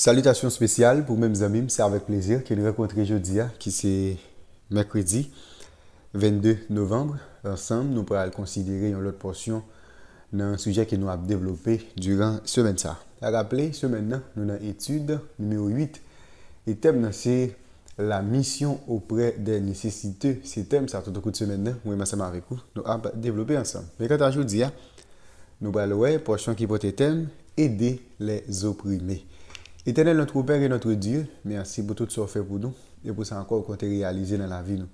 Salutations spéciales pour mes amis, c'est avec plaisir que nous rencontrer jeudi, hein, qui c'est mercredi 22 novembre. Ensemble, nous allons considérer une autre portion d'un sujet que nous avons développé durant la semaine. Ça. À rappeler, semaine, nous avons étude numéro 8. Le thème, c'est la mission auprès des nécessiteux. Ce thème, ça tout de semaine, nous avons nous développé ensemble. Mais quand je hein, nous allons la portion qui porte thème, aider les opprimés. Éternel, notre Père et notre Dieu, merci pour tout ce que fait pour nous et pour ça encore qu'on t'est réalisé dans la vie. Nous.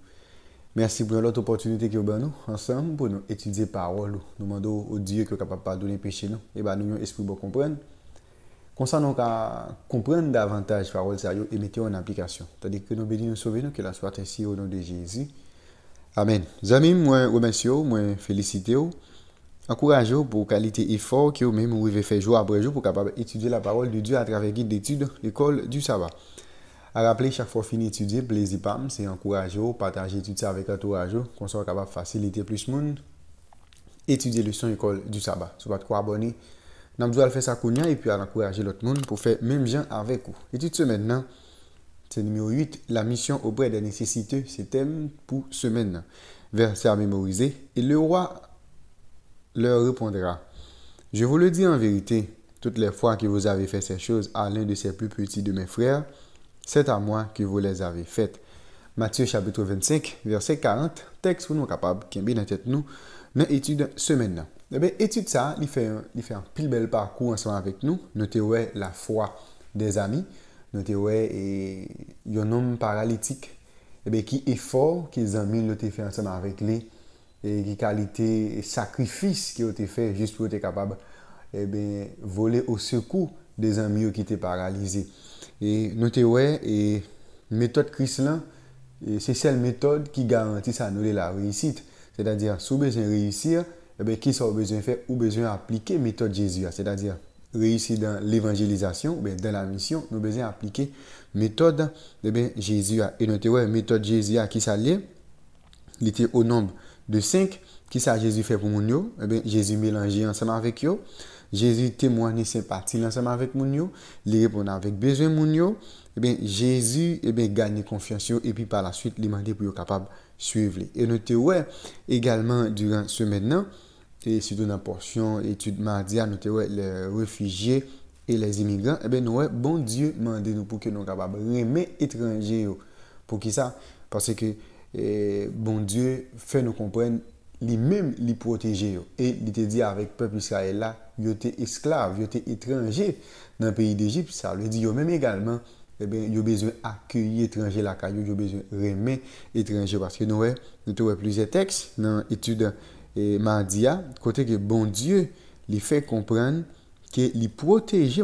Merci pour l'autre opportunité que vous nous ensemble pour nous étudier parole. Nous demandons au Dieu qui est capable de pardonner péché nous et eh ben nous avons esprit pour comprendre. Comme ça, nous comprendre davantage parole sérieux et mettre en application. C'est C'est-à-dire que nous bénissons, nous sauver nous, que la soit ainsi au nom de Jésus. Amen. Amis, moi remercie, moi félicite. Encouragez-vous pour qualité et effort que vous-même vous jour après jour pour capable étudier la parole de Dieu à travers guide d'études, l'école du sabbat. À rappeler, chaque fois fini étudier, plaisir pam, c'est encourager, partager tout ça avec entourage, qu'on soit capable faciliter plus monde. Étudier le son école du sabbat. Si vous pas abonné, nous pouvez faire ça et puis à encourager l'autre monde pour faire même gens avec vous. Étude semaine maintenant. C'est numéro 8, la mission auprès des nécessités. C'est thème pour semaine. Verset à mémoriser. Et le roi leur répondra, Je vous le dis en vérité, toutes les fois que vous avez fait ces choses à l'un de ces plus petits de mes frères, c'est à moi que vous les avez faites. Matthieu chapitre 25, verset 40, texte pour nous capables, qui est bien tête nous, dans étude semaine. Eh bien, étude ça, il fait, un, il fait un pile bel parcours ensemble avec nous. Notez la foi des amis. Notez ouais, et un homme paralytique, eh qui est fort, qu'ils est mis l'ont fait ensemble avec lui et qui qualité sacrifice qui ont été faits juste pour être capable et eh voler au secours des amis qui étaient paralysés. Et notez, ouais, et méthode christlin c'est celle méthode qui garantit ça nous la réussite. C'est-à-dire, si vous besoin réussir, eh qui sont besoin faire ou besoin appliquer méthode Jésus. C'est-à-dire, réussir dans l'évangélisation, dans la mission, nous besoin appliquer eh méthode Jésus bien, Jésus. Et notez, la méthode Jésus qui s'allie il était au nombre de 5, qui ça Jésus fait pour mon eh ben, Jésus mélange ensemble avec yo, Jésus témoigne sympathie ensemble avec mon il répond avec besoin mon yo, eh ben, Jésus eh bien, gagne confiance et puis par la suite, il demande pour capable de suivre. Et notez, ouais, également durant ce maintenant, et surtout dans la portion étude mardi, notez, ouais, les réfugiés et les immigrants, eh bien, nous, ouais, bon Dieu, demandez nous pour que nous capables de remettre étrangers Pour qui ça? Parce que bon Dieu fait nous comprendre lui-même les protéger. Et il te dit avec peuple Israël là, était esclave, il était étranger dans le pays d'Égypte. Ça le dit même également, eh bien, il besoin d'accueillir étrangers la caillou, besoin de remettre Parce que nous, nous trouvons plusieurs textes dans l'étude eh, Mardia, hein, côté que bon Dieu les fait comprendre que les protéger,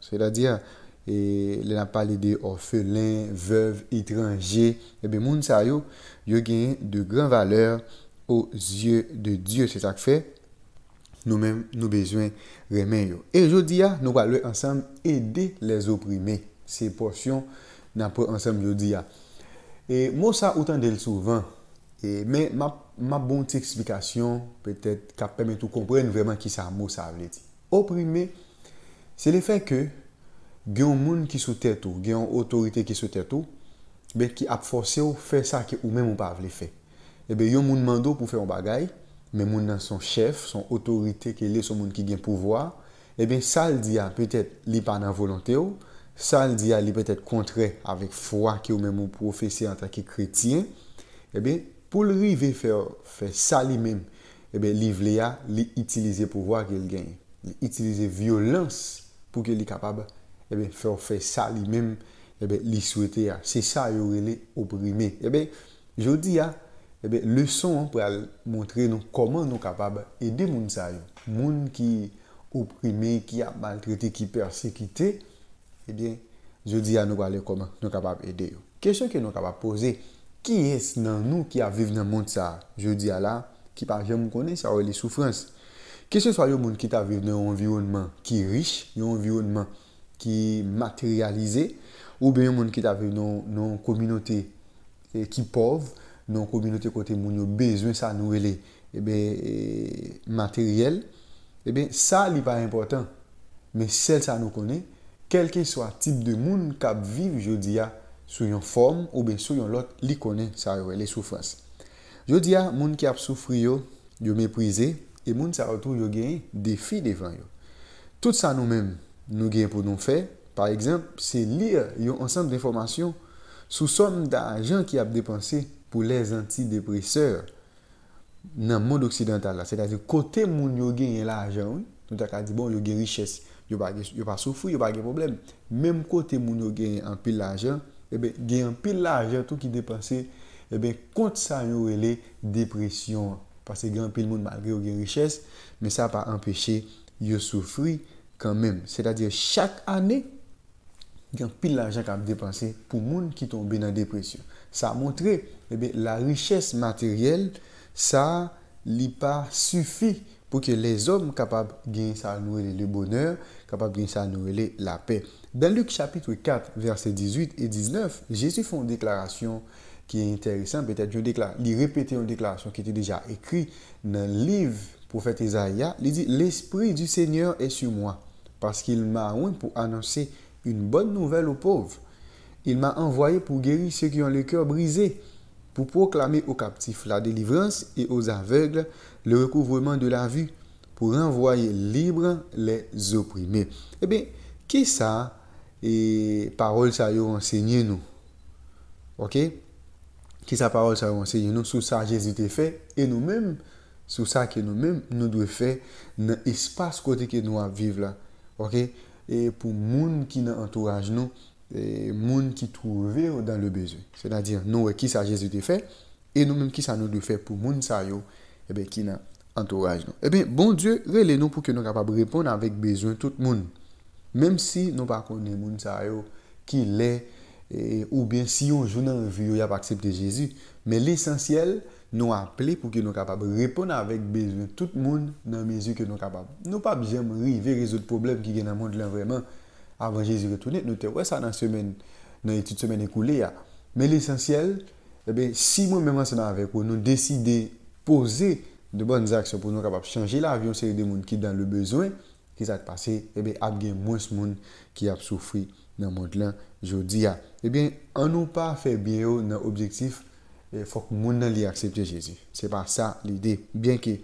c'est-à-dire e la pa li de orfelin, veuve, itranje, ebe eh moun sa yo, yo gen de gran valeur ou zye de Diyo se tak fe, nou men nou bejwen remen yo. E jodi ya, nou pa lou ansem edi les oprimi, se porsyon nan pou ansem jodi ya. E mou sa outan del souvan, e men ma bon ti eksplikasyon, petet kap peme tou kompren vreman ki sa mou sa avleti. Oprimi, se li fe ke gen yon moun ki sou tè tou, gen yon otorite ki sou tè tou, be ki ap force ou fè sa ki ou mè moun pa avle fè e be, yon moun mandou pou fè yon bagay mè moun nan son chef, son otorite ke lè son moun ki gen pouvoi e be, sal di a, pètè, li pa nan volante ou, sal di a li pètè kontre avèk fwa ki ou mè moun profese an ta ki kretien e be, pou l'ri ve fè fè sal li mèm, e be li vle ya, li itilize pouvoi ki el gen, li itilize violans pou ke li kapab Ebe, eh fè ou fè sa li mèm, ebe, eh li souwete ya. Se sa yo rele oprime. Ebe, eh jodi ya, ebe, lèson pou al montre nou, koman nou kapab ede moun sa yo. Moun ki oprime, ki ap maltrete, ki persekite, ebe, jodi ya nou wale koman nou kapab ede yo. Kèchèn ki nou kapab pose, ki es nan nou ki aviv nan moun sa? Jodi ya la, ki pa jèm konè, sa wè li soufrans. Kèchèn so yo moun ki t'aviv nan yon environman, ki rich yon environman, ki materialize ou be yon moun ki dave yon kominote e, ki pov yon kominote kote moun yo bezwen sa nou wele e materyel ebe sa li pa importan men sel sa nou kone kelke swa tip de moun kap viv yo diya sou yon form ou be sou yon lot li kone sa yo wele soufrans yo diya moun ki ap soufri yo yo meprize e moun sa wotou yo gen defi devan yo tout sa nou menm Nou gen pou nou fè. Par exemple, se lir yon ansan d'informasyon sou som da ajan ki ap depanse pou les antidepresseur nan moun d'Oksidental la. Se da zi, kote moun yon gen l'ajan, nou ta ka di bon, yon gen riches. Yon pa soufou, yon pa gen problem. Mem kote moun yon gen an pil l'ajan, ebe, gen an pil l'ajan tou ki depanse, ebe, eh kont sa yon rele depresyon. Pase gen an pil moun mal gre yon gen riches, men sa pa empeshe yon soufoui quand même. C'est-à-dire, chaque année, il y a pile d'argent qui a dépensé pour les gens qui tombent dans la dépression. Ça a montré eh la richesse matérielle, ça n'a pas suffit pour que les hommes capables de gagner ça, le bonheur, capables de gagner ça, la paix. Dans Luc chapitre 4, versets 18 et 19, Jésus fait une déclaration qui est intéressante. Peut-être il répétait une déclaration qui était déjà écrite dans le livre prophète Isaïa il dit, l'Esprit du Seigneur est sur moi, parce qu'il m'a envoyé pour annoncer une bonne nouvelle aux pauvres. Il m'a envoyé pour guérir ceux qui ont le cœur brisé, pour proclamer aux captifs la délivrance et aux aveugles le recouvrement de la vue, pour envoyer libres les opprimés. Eh bien, qui ça et parole ça y nous? Ok? Qui sa parole ça y nous? Sous ça, Jésus t'a fait et nous-mêmes. C'est ça que nous-mêmes, nous devons faire un espace côté que nous devons vivre là. Pour les gens qui nous et les gens qui nous dans le besoin. C'est-à-dire, nous, qui ça Jésus a fait, et nous-mêmes, qui ça nous devons faire pour les eh gens qui nous et eh bien, Bon Dieu, nous pour que nous soyons capables répondre avec besoin tout le monde. Même si nous ne connaissons pas les gens qui l'ont. E, ou bin si yon jounan revu, yon ap aksepte Jezu. Men l'esensyel, nou ap pli pou ki nou kapab repon avèk bezwen tout moun nan mezi ki nou kapab. Nou pa bi jèm rive rezout problem ki gen nan moun lèm vreman avon Jezu retounen. Nou te wè sa nan etit semen ekou lè ya. Men l'esensyel, e si moun men mwansen avèk pou nou deside pose de bonnes aksyon pou nou kapab chanje la avyon seri de moun ki dan le bezwen, ki sa te pase, e ap gen moun se moun ki ap soufri. nan moun lan jodi ya. Ebyen, eh an nou pa fe biye yo nan objektif eh, fok moun nan li aksepte Jezu. Se pa sa lide. Ebyen ki,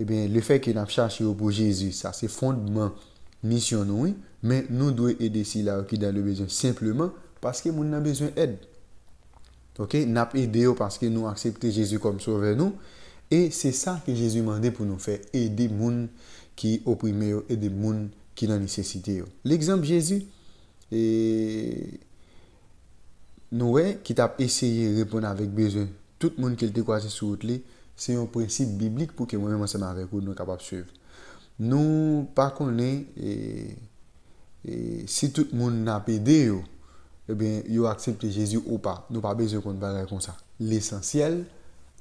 eh le fey ki nap chache yo pou Jezu, sa se fondman misyon noui, men nou dwe ede si la yo ki da le bezyon. Simpleman paske moun nan bezyon ed. Ok, nap ide yo paske nou aksepte Jezu kom sove nou. E se sa ki Jezu mande pou nou fe ede moun ki oprime yo, ede moun ki nan nisesite yo. L'exempe Jezu, E nou wè, kit ap esye repon avèk bezè, tout moun kel te kwa se sou wote li, se yon prensip biblik pou ke mwen mwen seman avèk ou nou kap ap suv. Nou, pa konè, e, e, si tout moun ap ede yo, yo aksepte Jezi ou pa, nou pa bezè kon te barè kon sa. L'esensyèl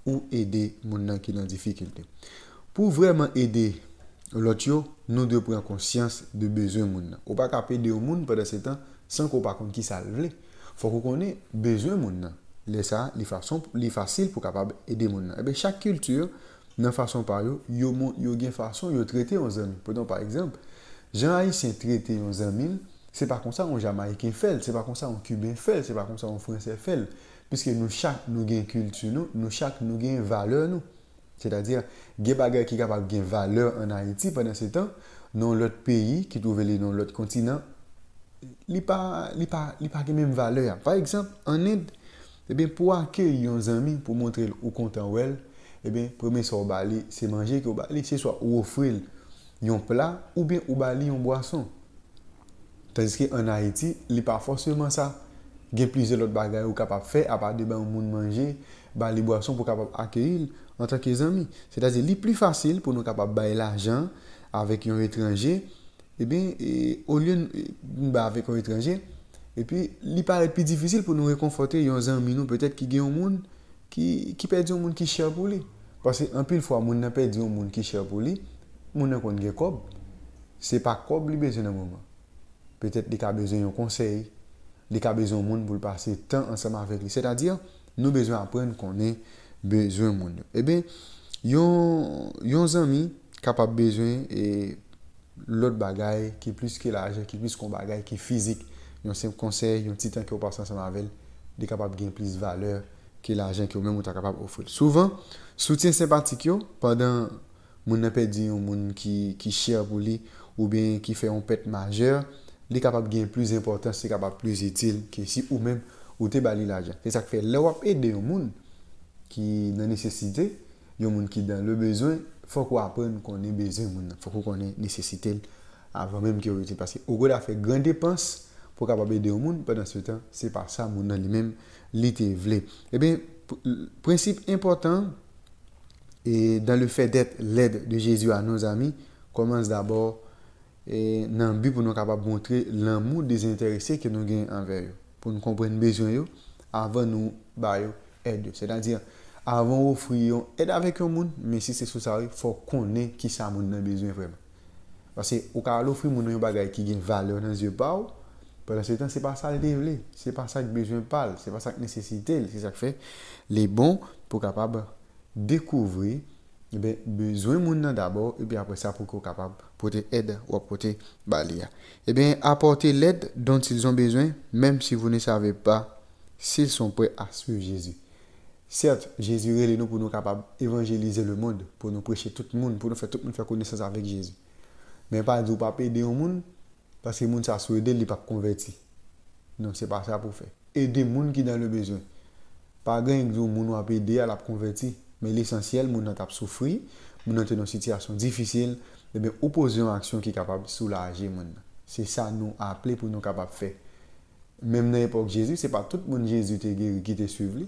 ou ede moun nan ki nan difikilte. Pou vreman ede, L'autre, nous devons prendre conscience de besoin ne Ou pas qu'à les au pendant ce temps sans qu'on ne compte qui ça Faut qu'on connaisse besoin moun. Les ça, les façons, les faciles pour capable aider moun. Et eh bien, chaque culture, dans façon par yo, yo yo gen façon yo traiter un ami. Pendant par exemple, Jean haïtien traiter un ce c'est pas comme ça un jamaïcain fait, c'est pas comme ça un cubain fait, c'est pas comme ça un français fait. Puisque nous chaque nous gen culture nous, nous chaque nous gen valeur nous. C'est-à-dire, des bagages qui sont capables de valeur en Haïti pendant ce temps, dans l'autre pays, qui trouve dans l'autre continent, li pas li pas li même valeur. Par exemple, en Inde, eh pour accueillir pour amis, pour montrer pour montrer au eh bien, premier c'est bien premier soit bali, manger. manger ou bali, un boisson. ou offrir un plat ou bien ou bali Il y il plusieurs a qui sont forcément ça faire plus de l'autre bagage ou ba les boissons pour capable accueillir en tant que amis. C'est-à-dire est plus facile pour nous capable bailler l'argent avec un étranger eh et bien au lieu de avec un étranger et puis il paraît plus difficile pour nous réconforter un ami nous peut-être qui gagne un monde qui qui perd un monde qui cher pour lui parce qu'en pile fois monde n'a perdu un monde qui cher pour lui monde n'a connait cob n'est pas cob a besoin de moment peut-être qu'il a besoin d'un conseil il a besoin de monde pour passer temps ensemble avec lui c'est-à-dire nou bezwen apren konen bezwen moun yo. E ben, yon zanmi kapap bezwen e lot bagay ki plis ki la ajen, ki plis kon bagay, ki fizik, yon semp konsey, yon titan ki ou pasan semanvel, li kapap gen plis valeur ki la ajen ki ou men mouta kapap ou ful. Souvan, soutyen sempatik yo, padan moun apè di yon moun ki chè apou li, ou ben ki fè yon pèt majeur, li kapap gen plis importan, si kapap plis etil, ki si ou men mouta, ou te l'argent. C'est ça qui fait, là, aider un qui dans nécessité, un monde qui dans le besoin, faut qu'on apprenne qu'on ait besoin, il faut qu'on ait nécessité avant même qu'il ait passé. Au a fait grande dépense pour capable aider un monde pendant ce temps, c'est par ça mon lui-même l'était Eh bien, principe important et dans le fait d'être l'aide de Jésus à nos amis commence d'abord et dans but pour nous montrer l'amour désintéressé que nous avons envers eux pour nous comprendre les besoins avant nous bailler aide. C'est-à-dire, avant offrir aide avec un monde, mais si c'est sous ça, il faut connaître qui ça monde a besoin vraiment. Parce que au cas offrir monde un bagage qui une valeur dans yeux pas bah, pendant ce temps, c'est pas ça le dévelé, c'est pas ça que besoin parle, c'est pas ça que nécessité, c'est ça qui fait les bons pour capable découvrir besoin monde d'abord et d'abord. après ça pour ça, soit capable de porter aide ou de porter Eh bien, apporter l'aide dont ils ont besoin, même si vous ne savez pas s'ils sont prêts à suivre Jésus. Certes, Jésus est nous pour nous capables évangéliser le monde, pour nous prêcher tout le monde, pour nous faire tout le monde faire connaissance avec Jésus. Mais pas de pas aider au monde, parce que le monde s'est souhaité, il n'est pas converti. Non, ce n'est pas ça pour faire. Aider le monde qui a le besoin. Pas gagner que le monde à la convertir. Men l'esensyel, moun nan tap soufri, moun nan tenon sityasyon difisil, lebe eh opozyon aksyon ki kapap soula aje moun. Se sa nou aple pou nou kapap fe. Mem nan epok Jezou, se pa tout eh moun Jezou te geri ki te suivli.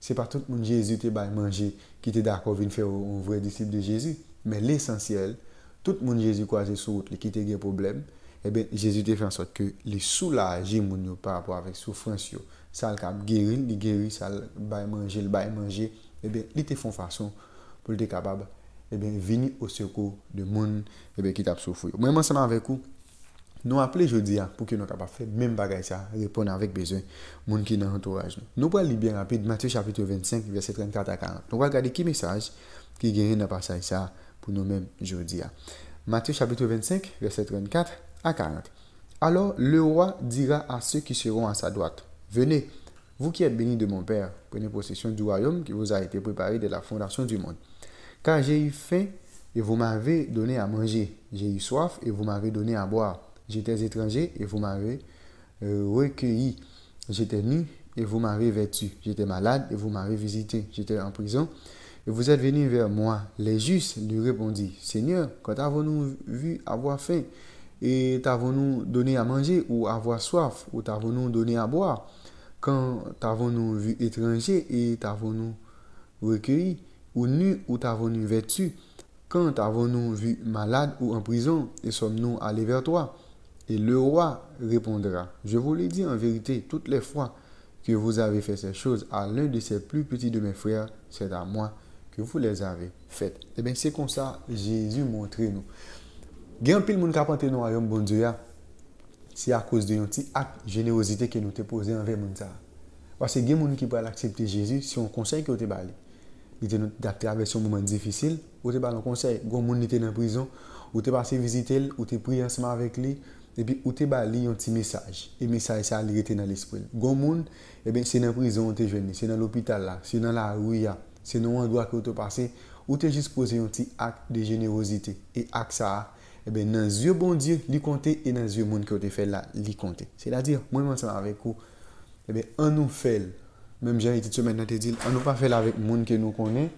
Se pa tout moun Jezou te bay manje ki te da kovine fe ou vwè disip de Jezou. Men l'esensyel, tout moun Jezou kwa se souvli ki te ge problem, ebe Jezou te fe an sot ke li soula aje moun nou pa rapo avèk soufrans yo. Sal kap geri, li geri sal bay manje, li bay manje. eh bien, ils font façon pour être capable eh bien, venir au secours de monde eh bien, qui t'a souffert. Moi, ensemble avec vous, nous appelons jeudi hein, pour que nous capables de faire même bagage ça, répondre avec besoin monde qui est dans l'entourage. Nous lire bien rapide, Matthieu chapitre 25, verset 34 à 40. Nous allons regarder qui message qui gagne dans passage ça pour nous-mêmes jeudi. Hein. Matthieu chapitre 25, verset 34 à 40. Alors le roi dira à ceux qui seront à sa droite, venez, vous qui êtes béni de mon Père, prenez possession du royaume qui vous a été préparé de la fondation du monde. Car j'ai eu faim et vous m'avez donné à manger. J'ai eu soif et vous m'avez donné à boire. J'étais étranger et vous m'avez euh, recueilli. J'étais nu et vous m'avez vêtu. J'étais malade et vous m'avez visité. J'étais en prison et vous êtes venu vers moi. Les justes lui répondirent, Seigneur, quand avons-nous vu avoir faim et t'avons-nous donné à manger ou avoir soif ou t'avons-nous donné à boire quand t'avons nous vu étranger et t'avons nous recueilli, ou nu ou t'avons nous vêtu, quand t'avons nous vu malade ou en prison et sommes-nous allés vers toi Et le roi répondra, je vous l'ai dit en vérité, toutes les fois que vous avez fait ces choses à l'un de ces plus petits de mes frères, c'est à moi que vous les avez faites. Et eh bien c'est comme ça Jésus montre nous c'est à cause d'un petit acte de générosité que nous te posé envers mon ça. Parce que les gens qui peuvent accepter Jésus, si on conseil que te balé. Il était traversé un moment difficile, ou te balon un conseil. Quand gens était dans prison, ou te passé visiter, ou tu prié ensemble avec lui, et puis ou te balé un petit message. Et message, ça a été dans l'esprit. Quand monde eh bien, c'est dans la prison te jeune, c'est dans l'hôpital, là, c'est dans la rue, c'est dans endroit que vous te passé, ou te juste posé un petit acte de générosité. Et acte ça, e ben nan zyo bondye li konte e nan zyo moun kote fè la li konte. Sè la dir, moun manseman avèk kou, e eh ben an nou fèl, mèm jan yè titso mèndan te dil, an nou pa fèl avèk moun kè nou konè,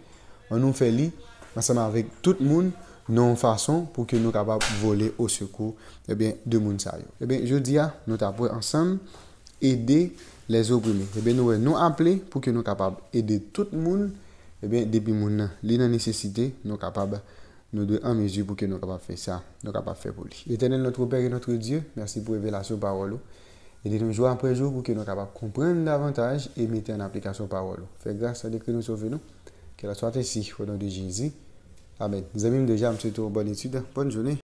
an nou fè li, manseman avèk tout moun, nou an fason pou kè nou kapab vole au sukou, e eh ben, de moun sa yo. E ben, jò diya, nou tapwè ansam, ede le zo primè. E ben, nou aple pou kè nou kapab ede tout moun, e ben, depi moun nan. Li nan nesisite, nou kapab... nous devons en mesure pour que nous pas faire ça, nous pas faire pour lui. Éternel notre Père et notre Dieu, merci pour révélation parole. Et de nous jour après jour pour que nous capables comprendre davantage et mettre en application parole. Fais grâce à Dieu que nous sauver nous. Que la soit ainsi au nom de Jésus. Amen. Nous aimons déjà, Tour, bonne étude, bonne journée.